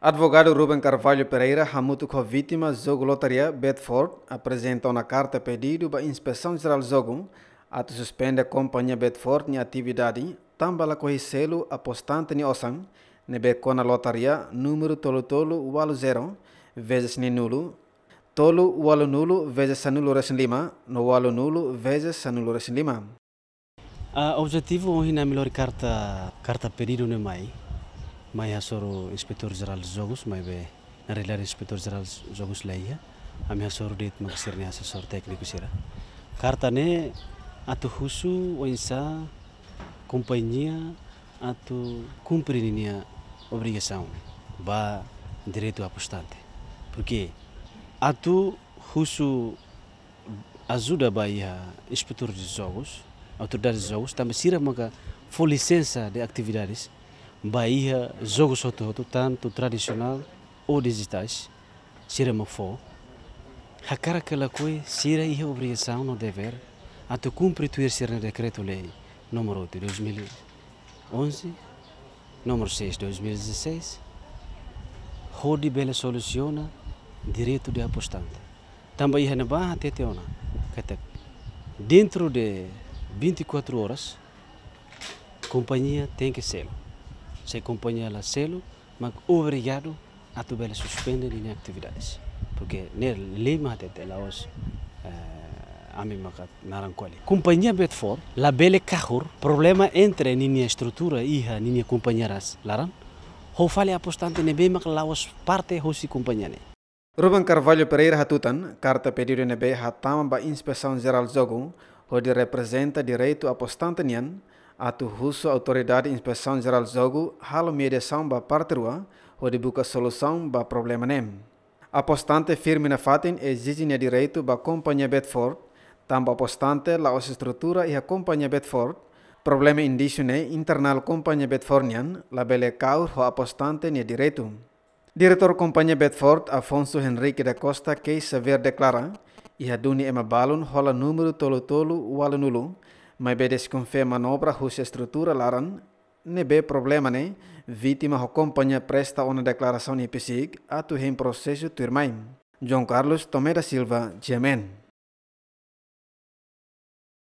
Advogado Ruben Carvalho Pereira, ramuto com vítima Zogo Lotaria Bedford, apresentou na carta pedido para a Inspeção Geral Zogo, ato suspende a companhia Bedford em atividade, tambala corricelo apostante em osan, nebeco na lotaria número tolo tolo walo zero, vezes ni nulo, tolo walo nulo vezes sanulo resin lima, no walo nulo vezes sanulo resin lima. Uh, objetivo é melhor carta, carta pedido nem é mais mai hasoro inspector general jogos mai be narelar inspector general jogos laia o hasoro dit maksir ni asesor tekniku sira karta ne atu husu oinsa kompanyia atu kumpri ni nia obrigasaun ba direito apostante porque atu husu ajuda ba ia inspector de jogos autoridade de jogos também sira maka full licença de atividades Bahia, jogo sototo, tanto tradicional ou digitais, será uma for. que ela coisa, será a obrigação, no dever, a tu cumprir o decreto-lei número 8 de 2011, número 6 de 2016, Rodi Bela soluciona direito de apostante. Também é na Teteona, dentro de 24 horas, companhia tem que ser se companhia a selo, mas obrigado a tu bela suspender em atividades. Porque nel lima até laos eh, a mim makat narankwali. Companhia Bedford, la bela kahur, problema entre minha estrutura iha ninia companheiras laran, ho fale apostante nebe mak laos parte hosi companhia Ruben Carvalho Pereira Hatutan, carta pedido nebe hatama ba inspeção geral jogo, de representa direito apostante nian, atu russo autoridade inspeção geral jogo halo mediação ba parte rua onde busca solução ba problema nem apostante firme na fatin e exige direito ba companhia Bedford tamba apostante la os estrutura e a companhia Bedford problema indício ne internal companhia Bedfordian la bele caur ho apostante ne direito Diretor Kompanhia Bedford Afonso Henrique da Costa que saber declara ia duni ema balun hola número tolo tolo wala nulu Mai se nobra manobra de estrutura laran, ne be problema ne, vítima o companhia presta una declaración e a tu proceso processo turmaim. Carlos Tomé da Silva, Gemen.